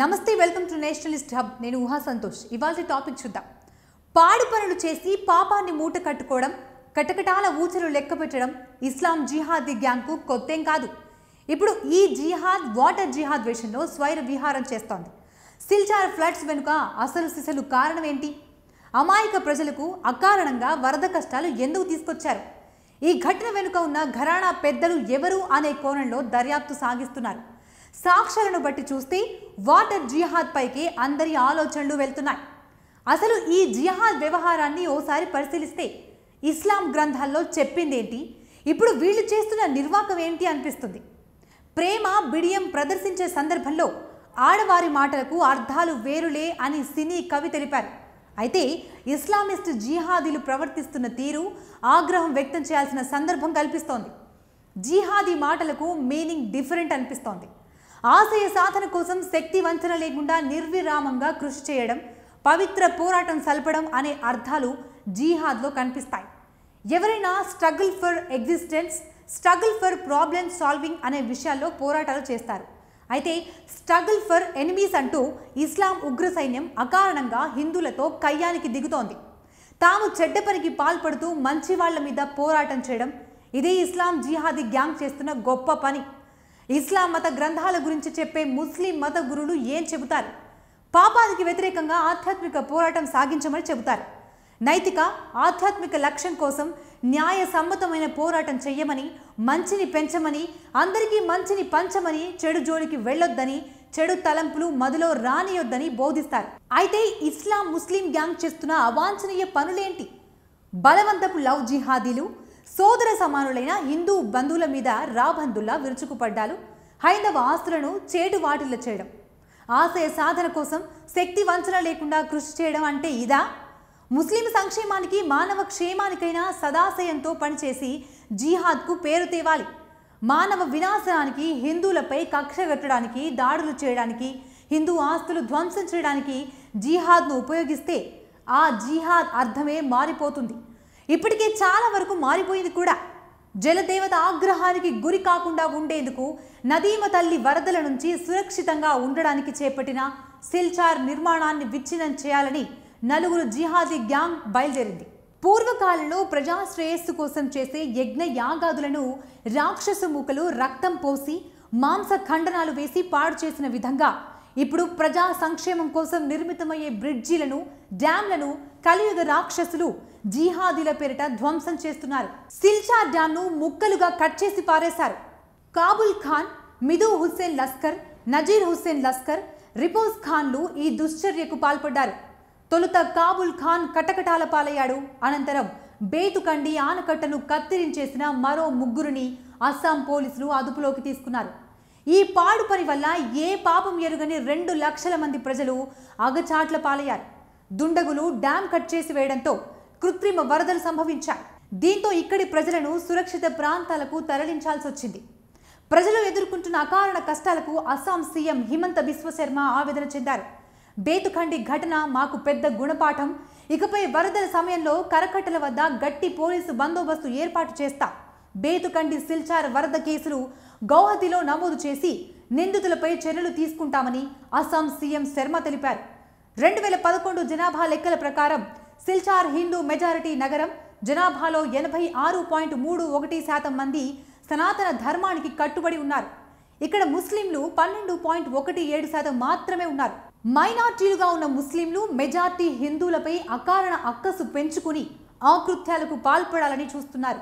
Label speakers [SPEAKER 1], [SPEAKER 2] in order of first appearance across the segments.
[SPEAKER 1] నమస్తే welcome to Nationalist hub నేను ఊహా సంతోష్ ఇవాళ టాపిక్ చూద్దాం పాడు పనులు చేసి పాపాన్ని మూట కట్టుకోవడం కటకటాల ఊచలు లెక్క పెట్టడం ఇస్లాం జిహాదీ గ్యాంగ్కు కొత్తేం కాదు ఇప్పుడు ఈ జిహాద్ వాటర్ జిహాద్ విషయంలో స్వైర విహారం చేస్తోంది సిల్చార్ ఫ్లడ్స్ వెనుక అసలు సిసలు కారణం ఏంటి అమాయక ప్రజలకు అకారణంగా వరద కష్టాలు ఎందుకు తీసుకొచ్చారు ఈ ఘటన వెనుక ఉన్న ఘరానా పెద్దలు ఎవరు అనే కోణంలో దర్యాప్తు సాగిస్తున్నారు సాక్ష్యాలను బట్టి చూస్తే వాటర్ జిహాద్ పైకి అందరి ఆలోచనలు వెళ్తున్నాయి అసలు ఈ జిహాద్ వ్యవహారాన్ని ఓసారి పరిశీలిస్తే ఇస్లాం గ్రంథాల్లో చెప్పిందేంటి ఇప్పుడు వీళ్ళు చేస్తున్న నిర్వాకం ఏంటి అనిపిస్తుంది ప్రేమ బిడియం ప్రదర్శించే సందర్భంలో ఆడవారి మాటలకు అర్థాలు వేరులే అని సినీ కవి తెలిపారు అయితే ఇస్లామిస్ట్ జిహాదీలు ప్రవర్తిస్తున్న తీరు ఆగ్రహం వ్యక్తం చేయాల్సిన సందర్భం కల్పిస్తోంది జిహాదీ మాటలకు మీనింగ్ డిఫరెంట్ అనిపిస్తోంది ఆశయ సాధన కోసం శక్తి వంచన లేకుండా నిర్విరామంగా కృషి చేయడం పవిత్ర పోరాటం సల్పడం అనే అర్థాలు జీహాద్లో కనిపిస్తాయి ఎవరైనా struggle for existence struggle for problem solving అనే విషయాల్లో పోరాటాలు చేస్తారు అయితే స్ట్రగుల్ ఫర్ ఎనిమీస్ అంటూ ఇస్లాం ఉగ్ర సైన్యం అకారణంగా హిందువులతో కయ్యానికి దిగుతోంది తాము చెడ్డ పనికి పాల్పడుతూ మంచి వాళ్ల మీద పోరాటం చేయడం ఇదే ఇస్లాం జిహాది గ్యాంగ్ చేస్తున్న గొప్ప పని ఇస్లాం మత గ్రంథాల గురించి చెప్పే ముస్లిం మత గురులు ఏం చెబుతారు పాపానికి వ్యతిరేకంగా ఆధ్యాత్మిక పోరాటం సాగించమని చెబుతారు నైతిక ఆధ్యాత్మిక లక్ష్యం కోసం న్యాయ సమ్మతమైన పోరాటం చెయ్యమని మంచిని పెంచమని అందరికీ మంచిని పంచమని చెడు జోలికి వెళ్ళొద్దని చెడు తలంపులు మదిలో రానియొద్దని బోధిస్తారు అయితే ఇస్లాం ముస్లిం గ్యాంగ్ చేస్తున్న అవాంఛనీయ పనులేంటి బలవంతపు లవ్ జిహాదీలు సోదర సమానులైన హిందూ బంధువుల మీద రాబంధుల్లా విరుచుకుపడ్డాలు హైందవ ఆస్తులను చేటు చేయడం ఆశయ సాధన కోసం శక్తి వంచన లేకుండా కృషి చేయడం అంటే ఇదా ముస్లిం సంక్షేమానికి మానవ క్షేమానికైనా సదాశయంతో పనిచేసి జీహాద్కు పేరు తేవాలి మానవ వినాశనానికి హిందువులపై కక్ష పెట్టడానికి దాడులు చేయడానికి హిందూ ఆస్తులు ధ్వంసం చేయడానికి జీహాద్ను ఉపయోగిస్తే ఆ జీహాద్ అర్థమే మారిపోతుంది ఇప్పటికే చాలా వరకు మారిపోయింది కూడా జలదేవత ఆగ్రహానికి గురి కాకుండా ఉండేందుకు నదీమ తల్లి వరదల నుంచి సురక్షితంగా ఉండడానికి చేపట్టిన సిల్చార్ నిర్మాణాన్ని విచ్ఛిన్నం చేయాలని నలుగురు జిహాదీ గ్యాంగ్ బయలుదేరింది పూర్వకాలంలో ప్రజాశ్రేయస్సు కోసం చేసే యజ్ఞ యాగాదులను రాక్షస మూకలు రక్తం పోసి మాంస ఖండనాలు వేసి పాడు చేసిన విధంగా ఇప్పుడు ప్రజా సంక్షేమం కోసం నిర్మితమయ్యే బ్రిడ్జీలను డ్యాంలను కలియుగ రాక్షసులు జీహాదీల పేరిట ధ్వంసం చేస్తున్నారు సిల్చార్ ను ముక్కలుగా కట్ చేసి పారేశారు కాబుల్ ఖాన్ మిదు హుస్సేన్ లస్కర్ నజీర్ హుస్సేన్ లస్కర్ రిపోజ్ ఖాన్లు ఈ దుశ్చర్యకు పాల్పడ్డారు తొలుత కాబుల్ ఖాన్ కటకటాల పాలయ్యాడు అనంతరం బేతుకండి ఆనకట్టను కత్తిరించేసిన మరో ముగ్గురిని అస్సాం పోలీసులు అదుపులోకి తీసుకున్నారు ఈ పాడు పని వల్ల ఏ పాపం ఎరుగని రెండు లక్షల మంది ప్రజలు అగచాట్ల పాలయ్యారు దుండగులు డ్యాం కట్ చేసి వేయడంతో కృత్రిమ వరదలు సంభవించాయి దీంతో ఇక్కడి ప్రజలను సురక్షిత ప్రాంతాలకు తరలించాల్సి వచ్చింది ప్రజలు ఎదుర్కొంటున్న అకారణ కష్టాలకు అస్సాం సీఎం హిమంత బిశ్వశర్మ ఆవేదన చెందారు బేతుఖండి ఘటన మాకు పెద్ద గుణపాఠం ఇకపై వరదల సమయంలో కరకట్టల వద్ద గట్టి పోలీసు బందోబస్తు ఏర్పాటు చేస్తా బేతుకండి సిల్చార్ వరద కేసులు గౌహతిలో నమోదు చేసి నిందితులపై చర్యలు తీసుకుంటామని అస్సాం సీఎం శర్మ తెలిపారు రెండు వేల పదకొండు జనాభా లెక్కల ప్రకారం సిల్చార్ హిందూ మెజారిటీ నగరం జనాభాలో ఎనభై ఆరు పాయింట్ మూడు ఒకటి శాతం మంది సనాతన ధర్మానికి కట్టుబడి ఉన్నారు ఇక్కడ ముస్లింలు పన్నెండు పాయింట్ ఒకటి ఏడు శాతం మాత్రమే ఉన్నారు మైనార్టీలుగా ఉన్న ముస్లింలు మెజార్టీ హిందువులపై అకారణ అక్కసు పెంచుకుని ఆకృత్యాలకు పాల్పడాలని చూస్తున్నారు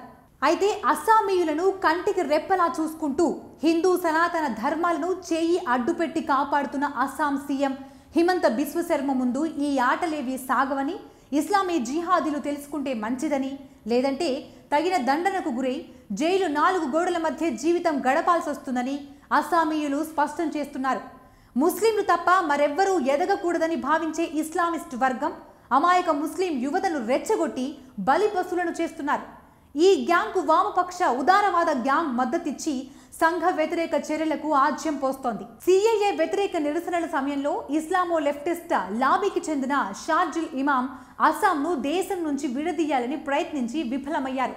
[SPEAKER 1] అయితే అస్సామీయులను కంటికి రెప్పలా చూసుకుంటూ హిందూ సనాతన ధర్మాలను చేయి అడ్డుపెట్టి కాపాడుతున్న అస్సాం సీఎం హిమంత బిశ్వశర్మ ముందు ఈ ఆటలేవి సాగవని ఇస్లామీ జిహాదీలు తెలుసుకుంటే మంచిదని లేదంటే తగిన దండనకు గురై జైలు నాలుగు గోడల మధ్య జీవితం గడపాల్సి వస్తుందని అస్సామీయులు స్పష్టం చేస్తున్నారు ముస్లింలు తప్ప మరెవ్వరూ ఎదగకూడదని భావించే ఇస్లామిస్ట్ వర్గం అమాయక ముస్లిం యువతను రెచ్చగొట్టి బలిపసులను చేస్తున్నారు ఈ గ్యాంగ్కు వామపక్ష ఉదారవాద గ్యాంగ్ మద్దతిచ్చి సంఘ వ్యతిరేక చర్యలకు ఆజ్యం పోస్తోంది సిఏఏ వ్యతిరేక నిరసనల సమయంలో ఇస్లామో లెఫ్టిస్ట్ లాబీకి చెందిన షార్జిల్ ఇమాం అస్సాంను దేశం నుంచి విడదీయాలని ప్రయత్నించి విఫలమయ్యారు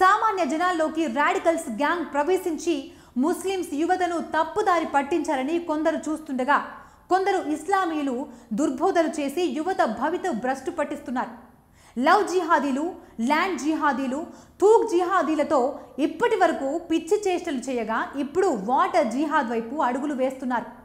[SPEAKER 1] సామాన్య జనాల్లోకి రాడికల్స్ గ్యాంగ్ ప్రవేశించి ముస్లిమ్స్ యువతను తప్పుదారి పట్టించాలని కొందరు చూస్తుండగా కొందరు ఇస్లామీలు దుర్బోధలు చేసి యువత భవిత భ్రష్టు పట్టిస్తున్నారు లవ్ జిహాదీలు ల్యాండ్ జిహాదీలు తూక్ జిహాదీలతో ఇప్పటి వరకు పిచ్చి చేష్టలు చేయగా ఇప్పుడు వాటర్ జిహాద్ వైపు అడుగులు వేస్తున్నారు